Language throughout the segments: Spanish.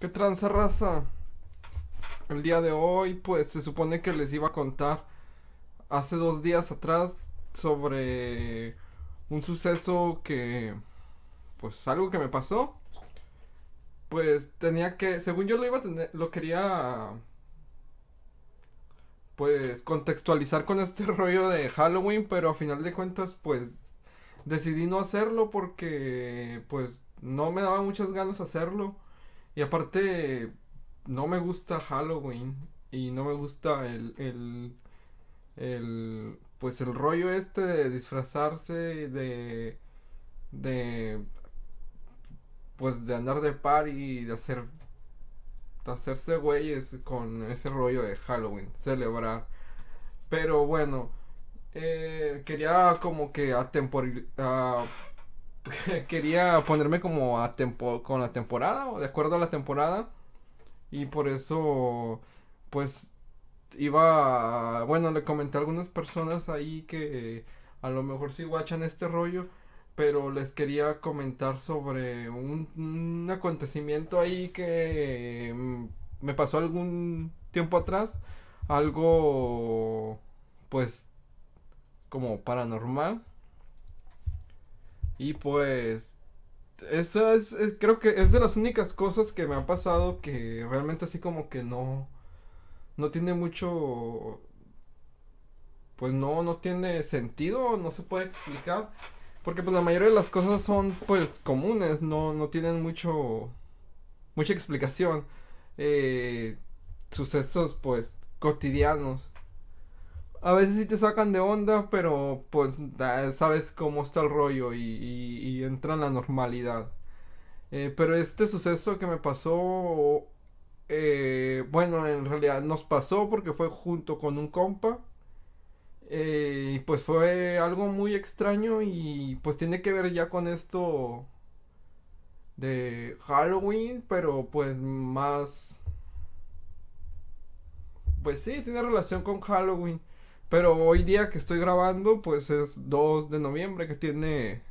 ¿Qué tranza raza? El día de hoy, pues se supone que les iba a contar hace dos días atrás sobre un suceso que, pues algo que me pasó. Pues tenía que, según yo lo iba a tener, lo quería, pues contextualizar con este rollo de Halloween, pero a final de cuentas, pues decidí no hacerlo porque, pues no me daba muchas ganas hacerlo. Y aparte, no me gusta Halloween y no me gusta el, pues el rollo este de disfrazarse de de pues de andar de par y de hacer de hacerse güeyes con ese rollo de Halloween, celebrar. Pero bueno, eh, quería como que atempor, ah, quería ponerme como a tempo, con la temporada o de acuerdo a la temporada y por eso pues iba bueno le comenté a algunas personas ahí que a lo mejor sí guachan este rollo pero les quería comentar sobre un acontecimiento ahí que mm, me pasó algún tiempo atrás algo pues como paranormal y pues eso es, creo que es de las únicas cosas que me han pasado que realmente así como que no, no tiene mucho, pues no, no tiene sentido, no se puede explicar, porque pues la mayoría de las cosas son pues comunes, no, no tienen mucho, mucha explicación, eh, sucesos pues cotidianos a veces sí te sacan de onda, pero pues sabes cómo está el rollo y, entra en la normalidad. Eh, pero este suceso que me pasó, eh, bueno, en realidad nos pasó porque fue junto con un compa. Eh, y pues fue algo muy extraño y pues tiene que ver ya con esto de Halloween, pero pues más... Pues sí, tiene relación con Halloween. Pero hoy día que estoy grabando, pues es 2 de noviembre, que tiene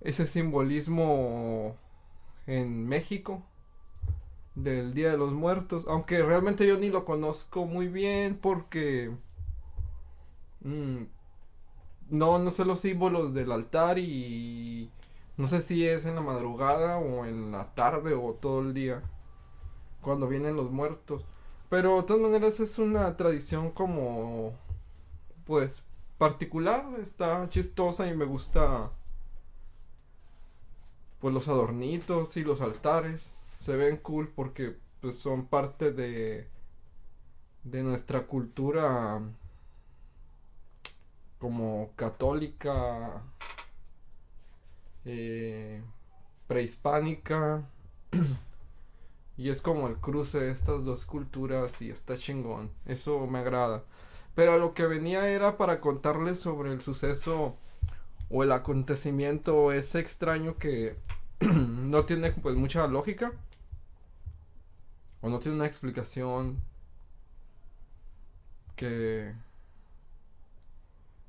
ese simbolismo en México del Día de los Muertos. Aunque realmente yo ni lo conozco muy bien porque mm, no, no sé los símbolos del altar y no sé si es en la madrugada o en la tarde o todo el día cuando vienen los muertos. Pero de todas maneras es una tradición como, pues, particular, está chistosa y me gusta, pues, los adornitos y los altares. Se ven cool porque pues, son parte de, de nuestra cultura como católica, eh, prehispánica. Y es como el cruce de estas dos culturas y está chingón. Eso me agrada. Pero lo que venía era para contarles sobre el suceso o el acontecimiento ese extraño que no tiene pues mucha lógica. O no tiene una explicación que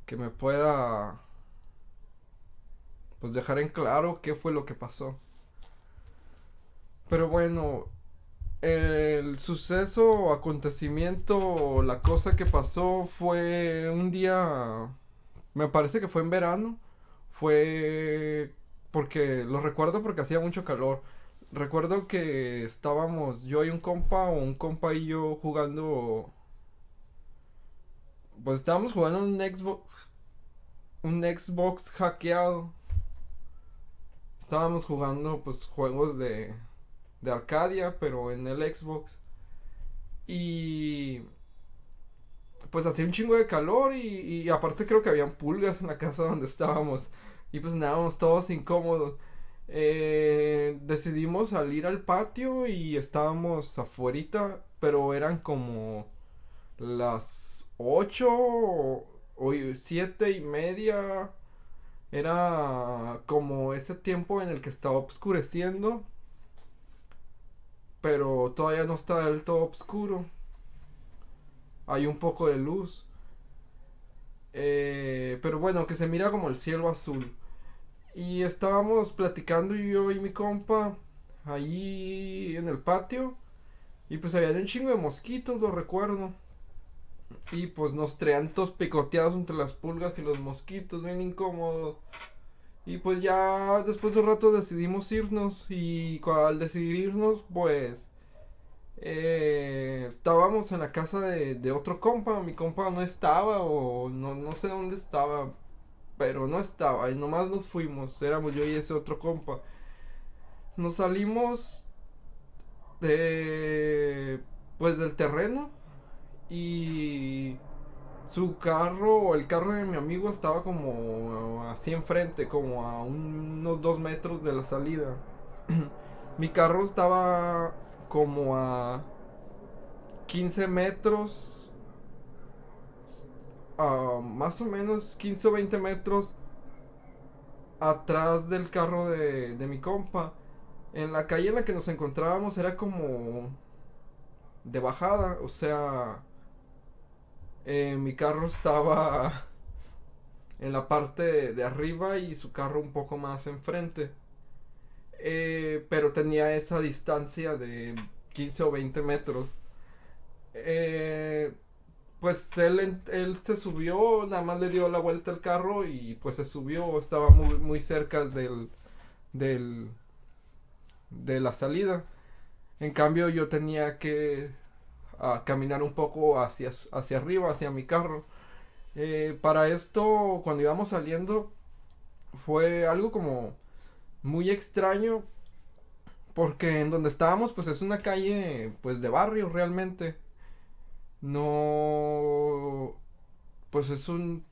que me pueda pues dejar en claro qué fue lo que pasó. Pero bueno, el suceso acontecimiento o la cosa que pasó fue un día, me parece que fue en verano, fue porque, lo recuerdo porque hacía mucho calor. Recuerdo que estábamos yo y un compa o un compa y yo jugando, pues estábamos jugando un Xbox, un Xbox hackeado. Estábamos jugando pues juegos de de Arcadia, pero en el Xbox. Y pues hacía un chingo de calor y, aparte creo que habían pulgas en la casa donde estábamos. Y pues andábamos todos incómodos. Eh, decidimos salir al patio y estábamos afuera, pero eran como las 8 o, siete y media. Era como ese tiempo en el que estaba oscureciendo pero todavía no está del todo oscuro. Hay un poco de luz. Eh, pero bueno, que se mira como el cielo azul. Y estábamos platicando yo y mi compa ahí en el patio. Y pues había un chingo de mosquitos, lo recuerdo. Y pues nos traían todos picoteados entre las pulgas y los mosquitos, bien incómodo y pues ya después de un rato decidimos irnos y al decidir irnos pues eh, estábamos en la casa de, otro compa, mi compa no estaba o no, no sé dónde estaba, pero no estaba y nomás nos fuimos, éramos yo y ese otro compa. Nos salimos de pues del terreno y su carro el carro de mi amigo estaba como así enfrente, como a unos dos metros de la salida. mi carro estaba como a 15 metros, a más o menos 15 o 20 metros atrás del carro de, de mi compa. En la calle en la que nos encontrábamos era como de bajada, o sea, eh, mi carro estaba en la parte de arriba y su carro un poco más enfrente. Eh, pero tenía esa distancia de 15 o 20 metros. Eh, pues él, él, se subió, nada más le dio la vuelta al carro y pues se subió, estaba muy, muy cerca del, del, de la salida. En cambio yo tenía que a caminar un poco hacia, hacia arriba, hacia mi carro. Eh, para esto, cuando íbamos saliendo, fue algo como muy extraño, porque en donde estábamos, pues es una calle, pues de barrio realmente. No, pues es un,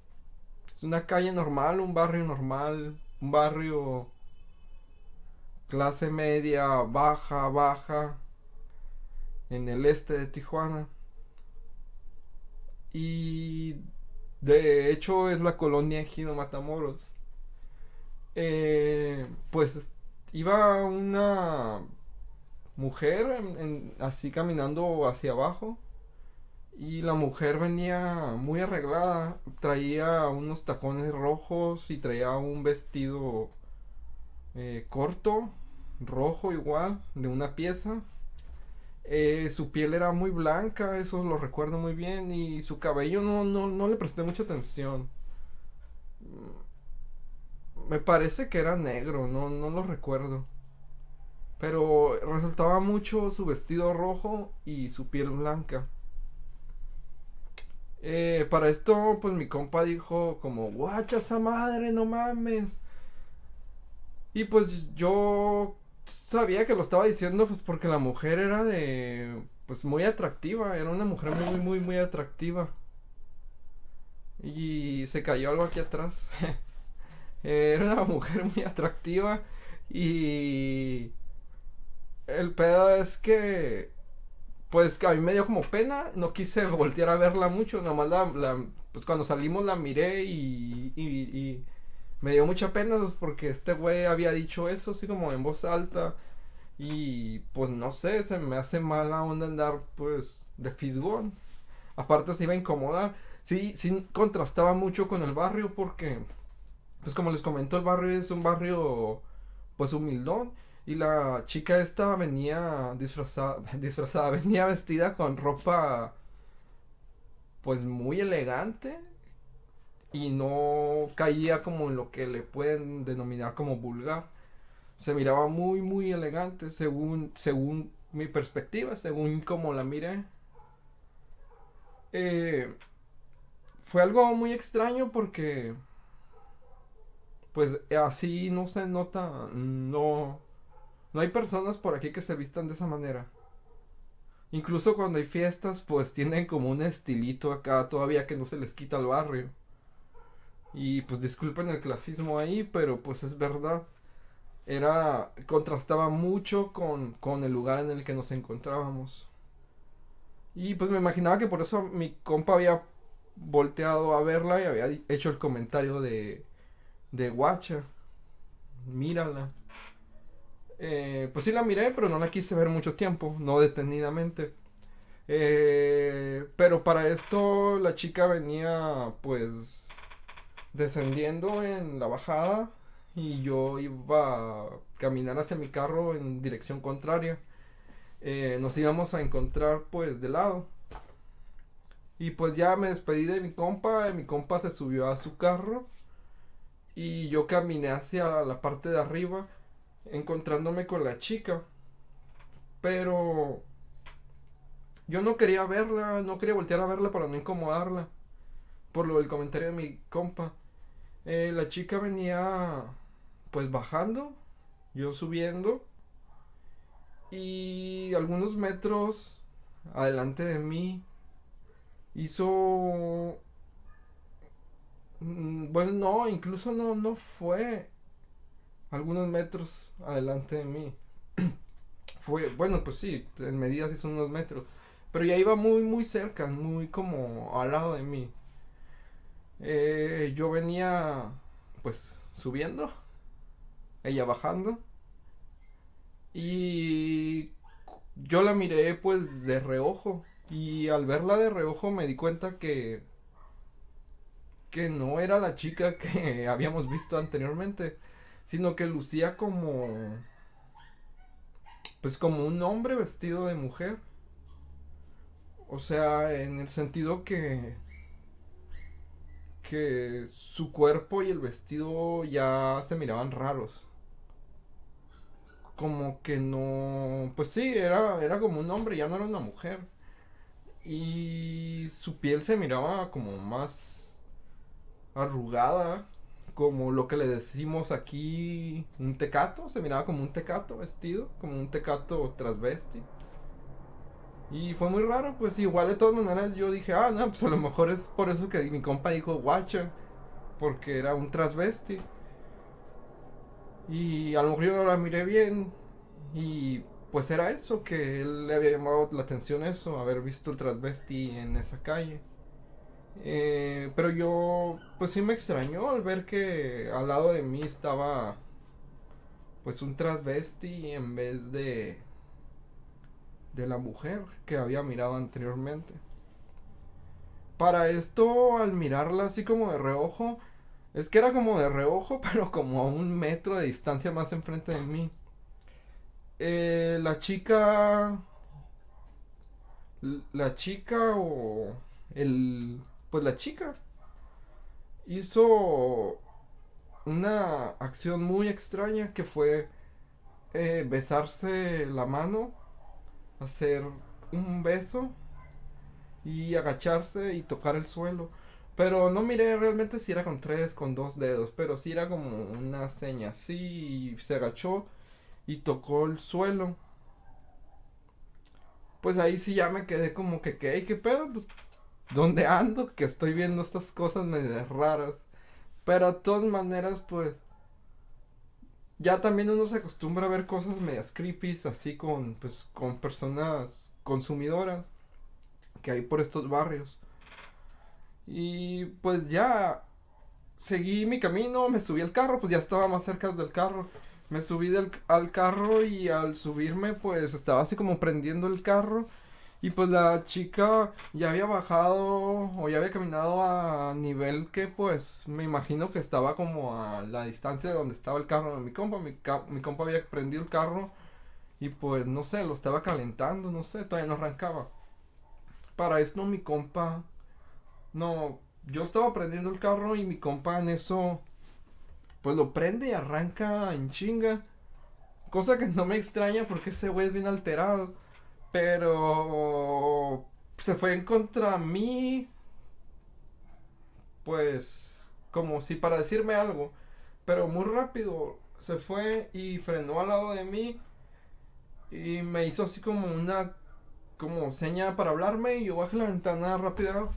es una calle normal, un barrio normal, un barrio clase media, baja, baja en el este de Tijuana. Y de hecho es la colonia Gino Matamoros. Eh, pues iba una mujer así caminando hacia abajo. Y la mujer venía muy arreglada. Traía unos tacones rojos y traía un vestido eh, corto, rojo igual, de una pieza. Eh, su piel era muy blanca, eso lo recuerdo muy bien, y su cabello no, le presté mucha atención. Mm, me parece que era negro, no, no lo recuerdo. Pero resaltaba mucho su vestido rojo y su piel blanca. Eh, para esto, pues mi compa dijo como, guacha esa madre, no mames. Y pues yo sabía que lo estaba diciendo pues porque la mujer era de pues muy atractiva, era una mujer muy muy muy atractiva. Y se cayó algo aquí atrás. era una mujer muy atractiva y el pedo es que pues que a mí me dio como pena, no quise voltear a verla mucho, nomás más la pues cuando salimos la miré y me dio mucha pena pues, porque este güey había dicho eso así como en voz alta. Y pues no sé, se me hace mala onda andar pues de fisgón. Aparte se iba a incomodar. Sí, sí contrastaba mucho con el barrio porque pues como les comentó el barrio es un barrio pues humildón. Y la chica esta venía disfrazada, disfrazada venía vestida con ropa pues muy elegante y no caía como en lo que le pueden denominar como vulgar. Se miraba muy, muy elegante según, según mi perspectiva, según como la miré. Eh, fue algo muy extraño porque pues así no se nota, no, no hay personas por aquí que se vistan de esa manera. Incluso cuando hay fiestas, pues tienen como un estilito acá todavía que no se les quita al barrio. Y pues disculpen el clasismo ahí, pero pues es verdad. Era. contrastaba mucho con, con el lugar en el que nos encontrábamos. Y pues me imaginaba que por eso mi compa había volteado a verla y había hecho el comentario de. de guacha. Mírala. Eh, pues sí la miré, pero no la quise ver mucho tiempo, no detenidamente. Eh, pero para esto la chica venía pues descendiendo en la bajada y yo iba a caminar hacia mi carro en dirección contraria. Eh, nos íbamos a encontrar pues de lado. Y pues ya me despedí de mi compa, mi compa se subió a su carro y yo caminé hacia la parte de arriba encontrándome con la chica. Pero yo no quería verla, no quería voltear a verla para no incomodarla por lo del comentario de mi compa. Eh, la chica venía pues bajando, yo subiendo y algunos metros adelante de mí hizo... Mm, bueno, no, incluso no, no fue algunos metros adelante de mí. fue, bueno, pues sí, en medidas hizo unos metros. Pero ya iba muy, muy cerca, muy como al lado de mí. Eh, yo venía pues subiendo, ella bajando. Y yo la miré pues de reojo. Y al verla de reojo me di cuenta que que no era la chica que habíamos visto anteriormente, sino que lucía como pues como un hombre vestido de mujer. O sea, en el sentido que que su cuerpo y el vestido ya se miraban raros. Como que no... Pues sí, era, era como un hombre, ya no era una mujer. Y su piel se miraba como más arrugada, como lo que le decimos aquí un tecato, se miraba como un tecato vestido, como un tecato transvesti. Y fue muy raro, pues igual de todas maneras yo dije, ah, no, pues a lo mejor es por eso que mi compa dijo guacha, porque era un transvesti. Y a lo mejor yo no la miré bien y pues era eso, que él le había llamado la atención eso, haber visto el transvesti en esa calle. Eh, pero yo, pues sí me extrañó al ver que al lado de mí estaba pues un transvesti en vez de de la mujer que había mirado anteriormente. Para esto, al mirarla así como de reojo, es que era como de reojo, pero como a un metro de distancia más enfrente de mí. Eh, la chica... La chica o... El... Pues la chica hizo una acción muy extraña que fue eh, besarse la mano hacer un beso y agacharse y tocar el suelo. Pero no miré realmente si era con tres, con dos dedos, pero si era como una seña así y se agachó y tocó el suelo. Pues ahí sí ya me quedé como que, ¿qué? ¿Qué pedo? Pues, ¿dónde ando? Que estoy viendo estas cosas medio raras. Pero de todas maneras, pues, ya también uno se acostumbra a ver cosas medias creepy, así con, pues, con personas consumidoras que hay por estos barrios. Y pues ya seguí mi camino, me subí al carro, pues ya estaba más cerca del carro. Me subí al carro y al subirme pues estaba así como prendiendo el carro y pues la chica ya había bajado o ya había caminado a nivel que pues me imagino que estaba como a la distancia de donde estaba el carro de mi compa. Mi, compa había prendido el carro y pues no sé, lo estaba calentando, no sé, todavía no arrancaba. Para esto mi compa... No, yo estaba prendiendo el carro y mi compa en eso pues lo prende y arranca en chinga. Cosa que no me extraña porque ese güey es bien alterado. Pero se fue en contra mí, pues como si para decirme algo, pero muy rápido se fue y frenó al lado de mí y me hizo así como una como seña para hablarme y yo bajé la ventana rápida.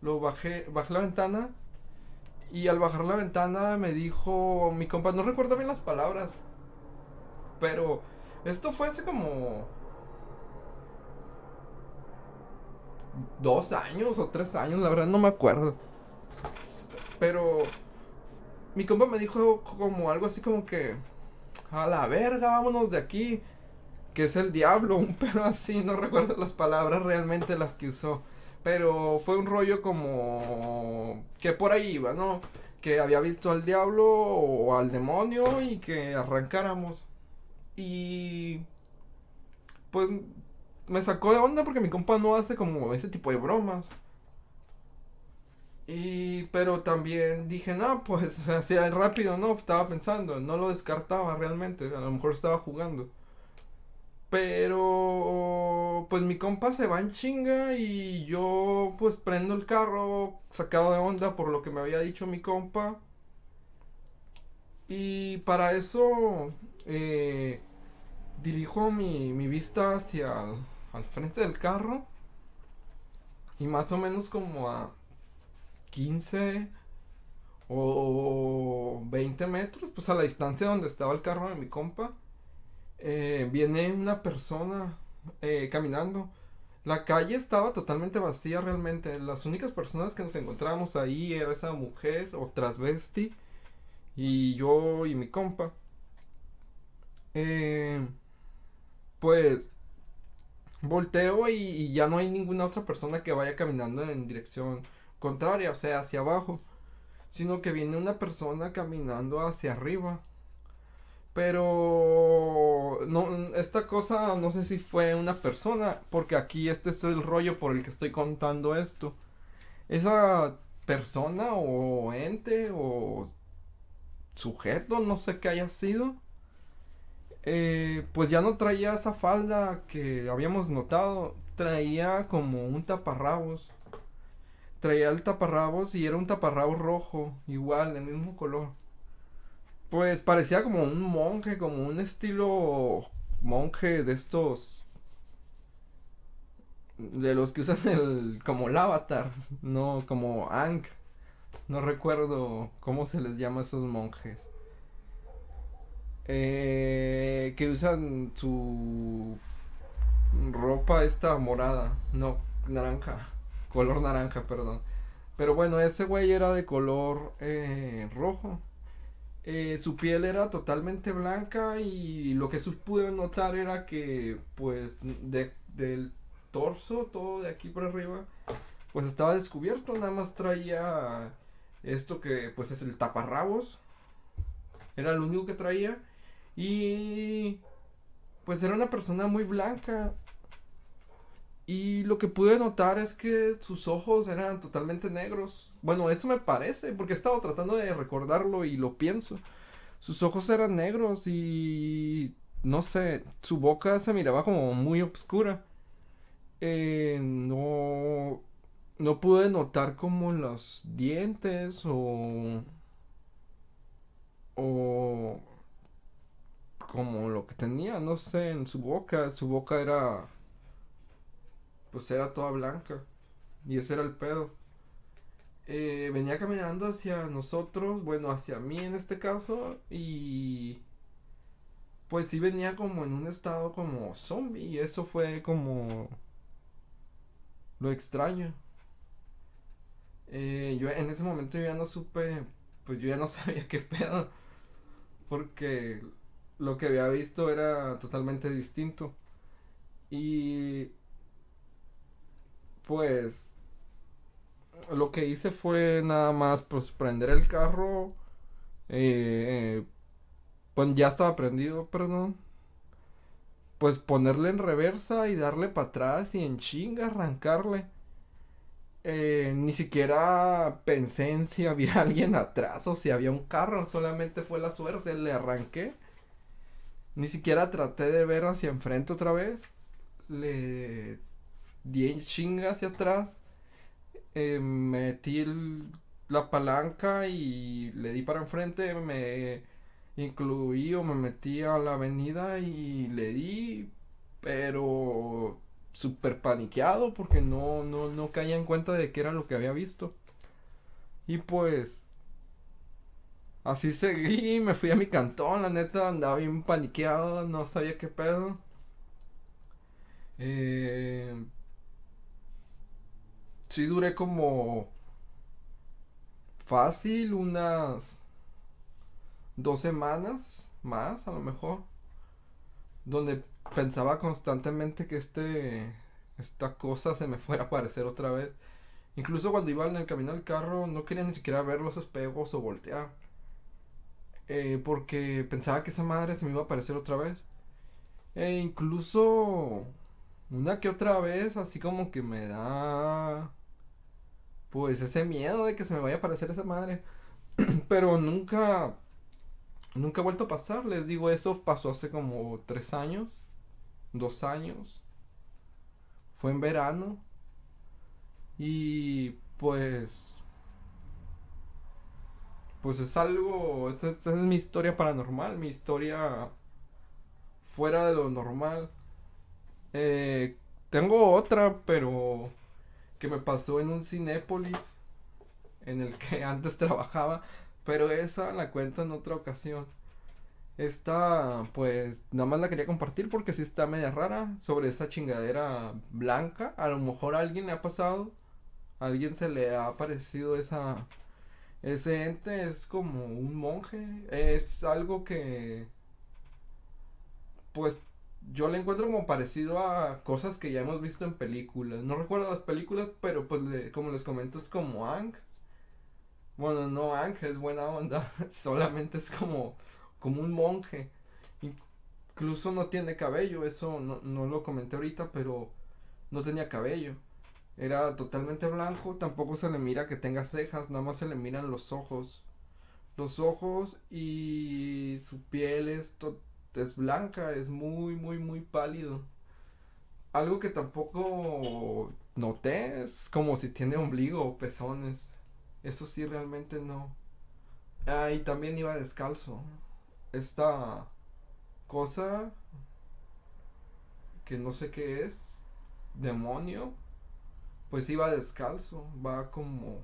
Lo bajé, bajé la ventana y al bajar la ventana me dijo mi compa, no recuerdo bien las palabras, pero esto fue así como dos años o tres años, la verdad no me acuerdo. Pero mi compa me dijo como algo así como que, a la verga, vámonos de aquí, que es el diablo, un pedo así, no recuerdo las palabras realmente las que usó. Pero fue un rollo como que por ahí iba, ¿no? Que había visto al diablo o al demonio y que arrancáramos. Y pues me sacó de onda porque mi compa no hace como ese tipo de bromas. Y, pero también dije, no, pues hacía rápido, no, estaba pensando, no lo descartaba realmente, a lo mejor estaba jugando. Pero, pues mi compa se va en chinga y yo, pues prendo el carro sacado de onda por lo que me había dicho mi compa. Y para eso, eh, dirijo mi, mi vista hacia al frente del carro y más o menos como a 15 o 20 metros, pues a la distancia donde estaba el carro de mi compa, eh, viene una persona eh, caminando. La calle estaba totalmente vacía realmente. Las únicas personas que nos encontramos ahí era esa mujer o transvesti y yo y mi compa. Eh, pues volteo y, ya no hay ninguna otra persona que vaya caminando en dirección contraria, o sea, hacia abajo, sino que viene una persona caminando hacia arriba. Pero no esta cosa no sé si fue una persona, porque aquí este es el rollo por el que estoy contando esto. Esa persona o ente o sujeto, no sé qué haya sido eh, pues ya no traía esa falda que habíamos notado, traía como un taparrabos. Traía el taparrabos y era un taparrabos rojo, igual, del mismo color. Pues parecía como un monje, como un estilo monje de estos de los que usan el como el avatar, no como Ankh. No recuerdo cómo se les llama a esos monjes. Eh, que usan su ropa esta morada, no, naranja, color naranja, perdón. Pero bueno, ese güey era de color eh, rojo. Eh, su piel era totalmente blanca y lo que pude notar era que pues del torso, todo de aquí para arriba, pues estaba descubierto, nada más traía esto que pues es el taparrabos. Era lo único que traía. Y pues era una persona muy blanca. Y lo que pude notar es que sus ojos eran totalmente negros. Bueno, eso me parece, porque he estado tratando de recordarlo y lo pienso. Sus ojos eran negros y no sé, su boca se miraba como muy oscura. Eh, no, no pude notar como los dientes o o como lo que tenía, no sé, en su boca. Su boca era. Pues era toda blanca. Y ese era el pedo. Eh, venía caminando hacia nosotros, bueno, hacia mí en este caso, y. Pues sí venía como en un estado como zombie, y eso fue como. Lo extraño. Eh, yo en ese momento ya no supe, pues yo ya no sabía qué pedo. Porque lo que había visto era totalmente distinto. Y pues lo que hice fue nada más pues prender el carro. pues ya estaba prendido, perdón. Pues ponerle en reversa y darle para atrás y en chinga arrancarle. Eh, ni siquiera pensé en si había alguien atrás o si había un carro, solamente fue la suerte, le arranqué ni siquiera traté de ver hacia enfrente otra vez. Le di en chinga hacia atrás. Eh, metí la palanca y le di para enfrente. Me incluí o me metí a la avenida y le di. Pero súper paniqueado porque no, no, no caía en cuenta de que era lo que había visto. Y pues Así seguí, me fui a mi cantón, la neta andaba bien paniqueado, no sabía qué pedo. Eh, sí duré como fácil unas dos semanas más a lo mejor donde pensaba constantemente que este esta cosa se me fuera a aparecer otra vez incluso cuando iba en el camino del carro no quería ni siquiera ver los espejos o voltear eh, porque pensaba que esa madre se me iba a aparecer otra vez. E incluso una que otra vez, así como que me da pues ese miedo de que se me vaya a aparecer esa madre. Pero nunca, nunca ha vuelto a pasar. Les digo, eso pasó hace como tres años, dos años. Fue en verano. Y pues pues es algo, esa, es mi historia paranormal, mi historia fuera de lo normal. Eh, tengo otra, pero que me pasó en un Cinépolis en el que antes trabajaba, pero esa la cuento en otra ocasión. Esta, pues, nada más la quería compartir porque sí está media rara sobre esa chingadera blanca. A lo mejor a alguien le ha pasado, a alguien se le ha parecido esa ese ente es como un monje. Es algo que. Pues yo le encuentro como parecido a cosas que ya hemos visto en películas. No recuerdo las películas, pero pues como les comento, es como Ang. Bueno, no Ang, es buena onda. Solamente es como, como un monje. Incluso no tiene cabello, eso no lo comenté ahorita, pero no tenía cabello. Era totalmente blanco, tampoco se le mira que tenga cejas, nada más se le miran los ojos. Los ojos y su piel es, es blanca, es muy, muy, muy pálido. Algo que tampoco noté es como si tiene ombligo o pezones. Eso sí, realmente no. Ah, y también iba descalzo. Esta cosa que no sé qué es, demonio, pues iba descalzo, va como,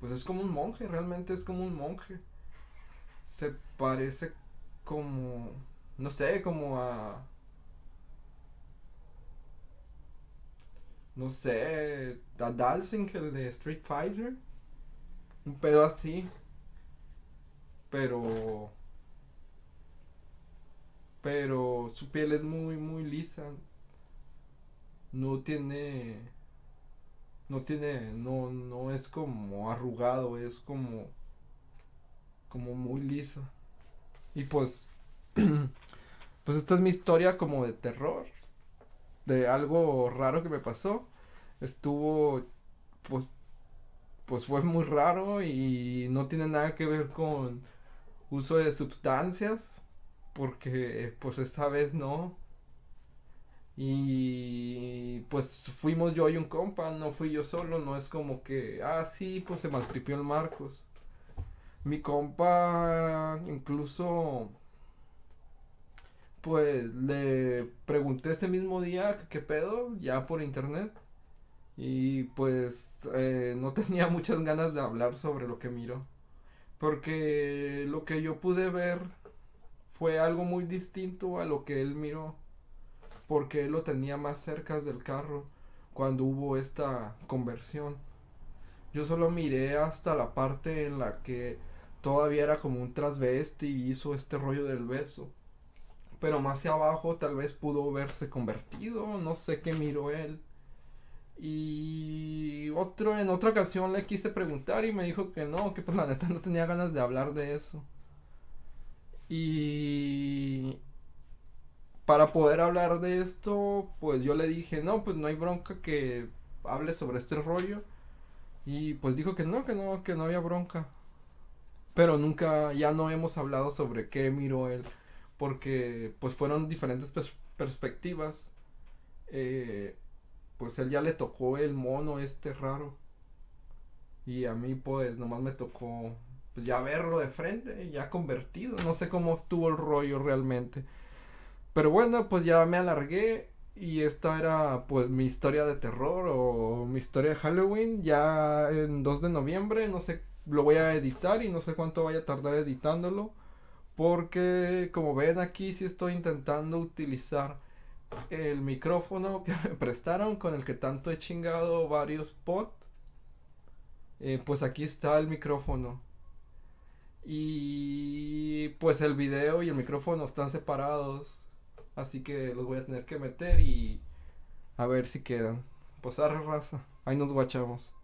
pues es como un monje, realmente es como un monje. Se parece como, no sé, como a... No sé, a Dalsing, el de Street Fighter. Un pedo así. Pero... Pero su piel es muy, muy lisa. No tiene no tiene, no, no es como arrugado, es como, como muy liso. Y pues, pues esta es mi historia como de terror, de algo raro que me pasó. Estuvo, pues, pues fue muy raro y no tiene nada que ver con uso de sustancias, porque pues esta vez no. Y pues fuimos yo y un compa, no fui yo solo, no es como que, ah, sí, pues se maltripió el Marcos. Mi compa incluso, pues le pregunté este mismo día qué pedo, ya por internet. Y pues eh, no tenía muchas ganas de hablar sobre lo que miró. Porque lo que yo pude ver fue algo muy distinto a lo que él miró porque él lo tenía más cerca del carro cuando hubo esta conversión. Yo solo miré hasta la parte en la que todavía era como un trasveste y hizo este rollo del beso. Pero más hacia abajo tal vez pudo verse convertido, no sé qué miró él. Y otro, en otra ocasión le quise preguntar y me dijo que no, que pues la neta no tenía ganas de hablar de eso. Y para poder hablar de esto, pues yo le dije, no, pues no hay bronca que hable sobre este rollo. Y pues dijo que no, que no, que no había bronca. Pero nunca, ya no hemos hablado sobre qué miró él. Porque pues fueron diferentes perspectivas. Eh, pues él ya le tocó el mono este raro. Y a mí pues nomás me tocó pues, ya verlo de frente, ya convertido. No sé cómo estuvo el rollo realmente. Pero bueno, pues ya me alargué y esta era pues mi historia de terror o mi historia de Halloween ya en 2 de noviembre, no sé, lo voy a editar y no sé cuánto vaya a tardar editándolo porque como ven aquí sí estoy intentando utilizar el micrófono que me prestaron con el que tanto he chingado varios pods. Eh, pues aquí está el micrófono. Y pues el video y el micrófono están separados. Así que los voy a tener que meter y a ver si quedan. Pues arre raza. Ahí nos guachamos.